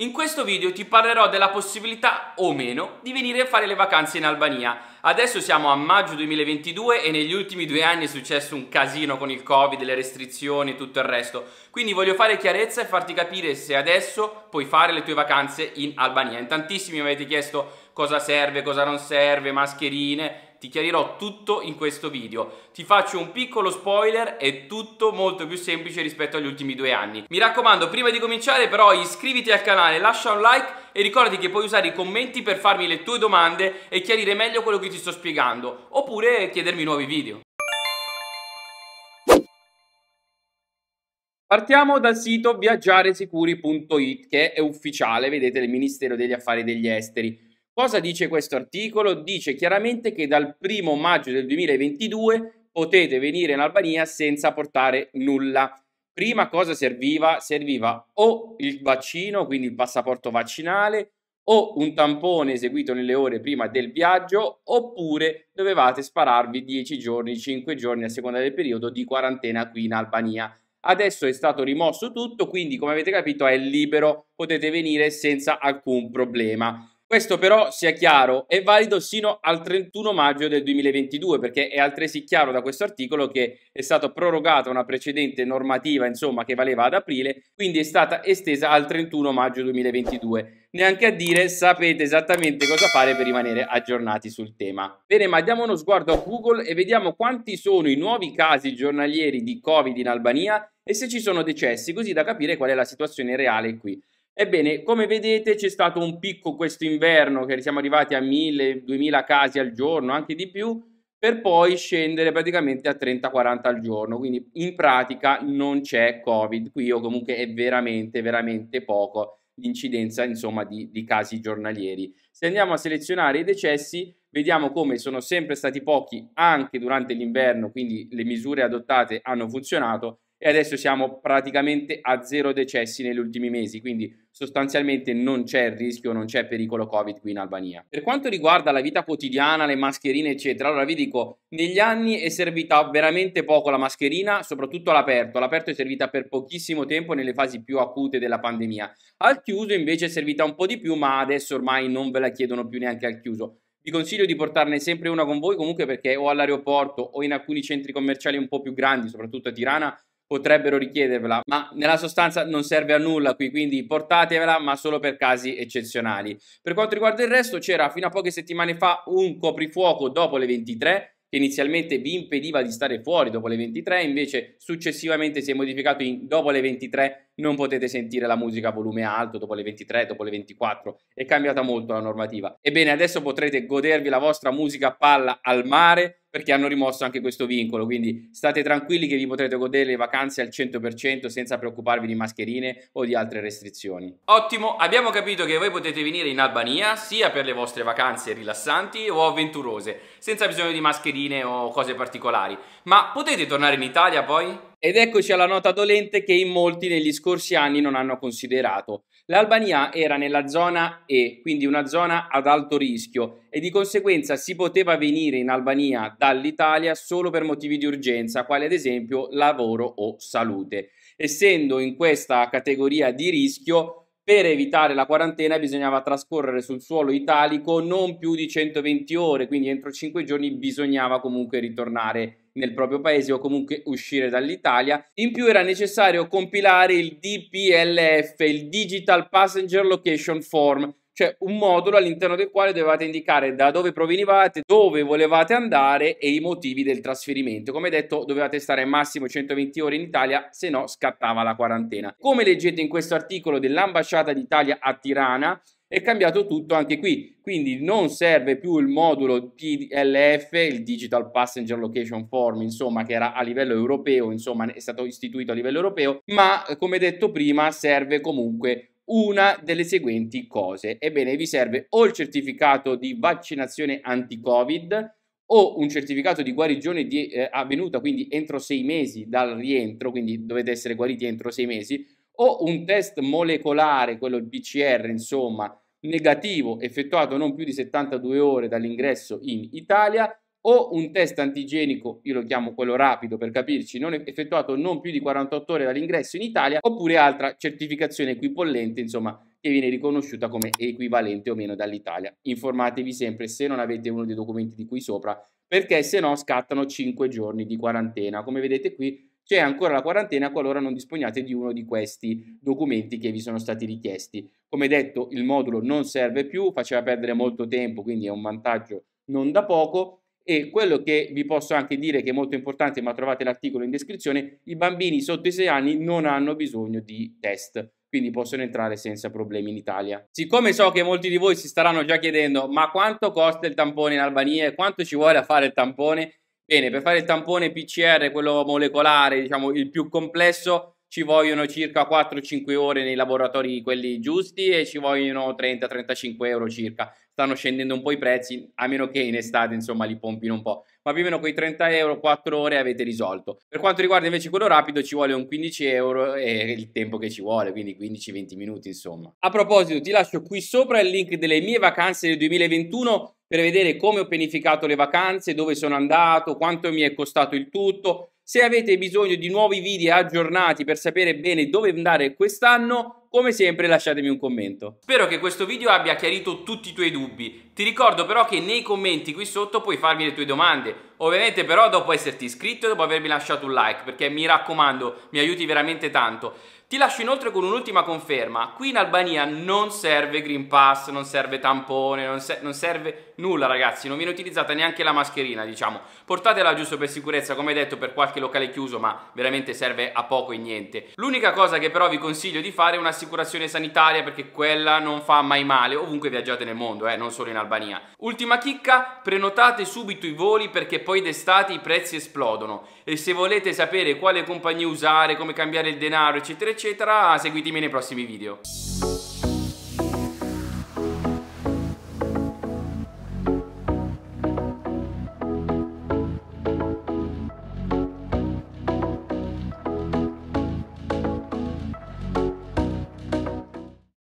In questo video ti parlerò della possibilità o meno di venire a fare le vacanze in Albania. Adesso siamo a maggio 2022 e negli ultimi due anni è successo un casino con il Covid, le restrizioni e tutto il resto. Quindi voglio fare chiarezza e farti capire se adesso puoi fare le tue vacanze in Albania. In tantissimi mi avete chiesto cosa serve, cosa non serve, mascherine ti chiarirò tutto in questo video. Ti faccio un piccolo spoiler, è tutto molto più semplice rispetto agli ultimi due anni. Mi raccomando, prima di cominciare però iscriviti al canale, lascia un like e ricordati che puoi usare i commenti per farmi le tue domande e chiarire meglio quello che ti sto spiegando, oppure chiedermi nuovi video. Partiamo dal sito viaggiaresicuri.it che è ufficiale, vedete, del Ministero degli Affari degli Esteri. Cosa dice questo articolo? Dice chiaramente che dal primo maggio del 2022 potete venire in Albania senza portare nulla. Prima cosa serviva? Serviva o il vaccino, quindi il passaporto vaccinale, o un tampone eseguito nelle ore prima del viaggio, oppure dovevate spararvi 10 giorni, 5 giorni a seconda del periodo di quarantena qui in Albania. Adesso è stato rimosso tutto, quindi come avete capito è libero, potete venire senza alcun problema. Questo però, sia chiaro, è valido sino al 31 maggio del 2022 perché è altresì chiaro da questo articolo che è stata prorogata una precedente normativa insomma, che valeva ad aprile, quindi è stata estesa al 31 maggio 2022. Neanche a dire sapete esattamente cosa fare per rimanere aggiornati sul tema. Bene, ma diamo uno sguardo a Google e vediamo quanti sono i nuovi casi giornalieri di Covid in Albania e se ci sono decessi, così da capire qual è la situazione reale qui. Ebbene, come vedete c'è stato un picco questo inverno che siamo arrivati a 1000-2000 casi al giorno, anche di più, per poi scendere praticamente a 30-40 al giorno, quindi in pratica non c'è Covid, qui o comunque è veramente, veramente poco l'incidenza insomma di, di casi giornalieri. Se andiamo a selezionare i decessi, vediamo come sono sempre stati pochi anche durante l'inverno, quindi le misure adottate hanno funzionato e adesso siamo praticamente a zero decessi negli ultimi mesi, quindi sostanzialmente non c'è rischio, non c'è pericolo Covid qui in Albania. Per quanto riguarda la vita quotidiana, le mascherine, eccetera, allora vi dico, negli anni è servita veramente poco la mascherina, soprattutto all'aperto. All'aperto è servita per pochissimo tempo nelle fasi più acute della pandemia. Al chiuso invece è servita un po' di più, ma adesso ormai non ve la chiedono più neanche al chiuso vi consiglio di portarne sempre una con voi comunque perché o all'aeroporto o in alcuni centri commerciali un po' più grandi, soprattutto a Tirana, potrebbero richiedervela, ma nella sostanza non serve a nulla qui, quindi portatevela, ma solo per casi eccezionali. Per quanto riguarda il resto, c'era fino a poche settimane fa un coprifuoco dopo le 23 che inizialmente vi impediva di stare fuori dopo le 23, invece successivamente si è modificato in, dopo le 23 non potete sentire la musica a volume alto dopo le 23, dopo le 24, è cambiata molto la normativa. Ebbene, adesso potrete godervi la vostra musica a palla al mare perché hanno rimosso anche questo vincolo, quindi state tranquilli che vi potrete godere le vacanze al 100% senza preoccuparvi di mascherine o di altre restrizioni. Ottimo, abbiamo capito che voi potete venire in Albania sia per le vostre vacanze rilassanti o avventurose, senza bisogno di mascherine o cose particolari, ma potete tornare in Italia poi? Ed eccoci alla nota dolente che in molti negli scorsi anni non hanno considerato. L'Albania era nella zona E, quindi una zona ad alto rischio e di conseguenza si poteva venire in Albania dall'Italia solo per motivi di urgenza, quali ad esempio lavoro o salute. Essendo in questa categoria di rischio, per evitare la quarantena bisognava trascorrere sul suolo italico non più di 120 ore, quindi entro 5 giorni bisognava comunque ritornare nel proprio paese o comunque uscire dall'Italia. In più era necessario compilare il DPLF, il Digital Passenger Location Form, cioè un modulo all'interno del quale dovevate indicare da dove provenivate, dove volevate andare e i motivi del trasferimento. Come detto, dovevate stare massimo 120 ore in Italia, se no scattava la quarantena. Come leggete in questo articolo dell'ambasciata d'Italia a Tirana, è cambiato tutto anche qui, quindi non serve più il modulo DLF, il Digital Passenger Location Form, insomma, che era a livello europeo, insomma, è stato istituito a livello europeo, ma come detto prima serve comunque una delle seguenti cose. Ebbene, vi serve o il certificato di vaccinazione anti-Covid o un certificato di guarigione di, eh, avvenuta quindi entro sei mesi dal rientro, quindi dovete essere guariti entro sei mesi, o un test molecolare, quello il PCR, insomma, negativo effettuato non più di 72 ore dall'ingresso in Italia o un test antigenico, io lo chiamo quello rapido per capirci, non effettuato non più di 48 ore dall'ingresso in Italia, oppure altra certificazione equipollente, insomma, che viene riconosciuta come equivalente o meno dall'Italia. Informatevi sempre se non avete uno dei documenti di qui sopra, perché se no scattano 5 giorni di quarantena. Come vedete qui c'è ancora la quarantena qualora non disponiate di uno di questi documenti che vi sono stati richiesti. Come detto, il modulo non serve più, faceva perdere molto tempo, quindi è un vantaggio non da poco. E quello che vi posso anche dire che è molto importante, ma trovate l'articolo in descrizione, i bambini sotto i 6 anni non hanno bisogno di test quindi possono entrare senza problemi in Italia. Siccome so che molti di voi si staranno già chiedendo ma quanto costa il tampone in Albania e quanto ci vuole a fare il tampone, Bene, per fare il tampone PCR, quello molecolare, diciamo il più complesso, ci vogliono circa 4-5 ore nei laboratori quelli giusti e ci vogliono 30-35 euro circa. Stanno scendendo un po' i prezzi, a meno che in estate insomma li pompino un po', ma più o meno quei 30 euro 4 ore avete risolto. Per quanto riguarda invece quello rapido ci vuole un 15 euro e il tempo che ci vuole, quindi 15-20 minuti insomma. A proposito ti lascio qui sopra il link delle mie vacanze del 2021 per vedere come ho pianificato le vacanze, dove sono andato, quanto mi è costato il tutto. Se avete bisogno di nuovi video aggiornati per sapere bene dove andare quest'anno, come sempre lasciatemi un commento. Spero che questo video abbia chiarito tutti i tuoi dubbi, ti ricordo però che nei commenti qui sotto puoi farmi le tue domande, ovviamente però dopo esserti iscritto e dopo avermi lasciato un like, perché mi raccomando, mi aiuti veramente tanto. Ti lascio inoltre con un'ultima conferma, qui in Albania non serve Green Pass, non serve tampone, non, se non serve nulla ragazzi, non viene utilizzata neanche la mascherina diciamo, portatela giusto per sicurezza come detto per qualche locale chiuso ma veramente serve a poco e niente. L'unica cosa che però vi consiglio di fare è una l'assicurazione sanitaria perché quella non fa mai male ovunque viaggiate nel mondo, eh, non solo in Albania. Ultima chicca, prenotate subito i voli perché poi d'estate i prezzi esplodono e se volete sapere quale compagnia usare, come cambiare il denaro eccetera eccetera, seguitemi nei prossimi video.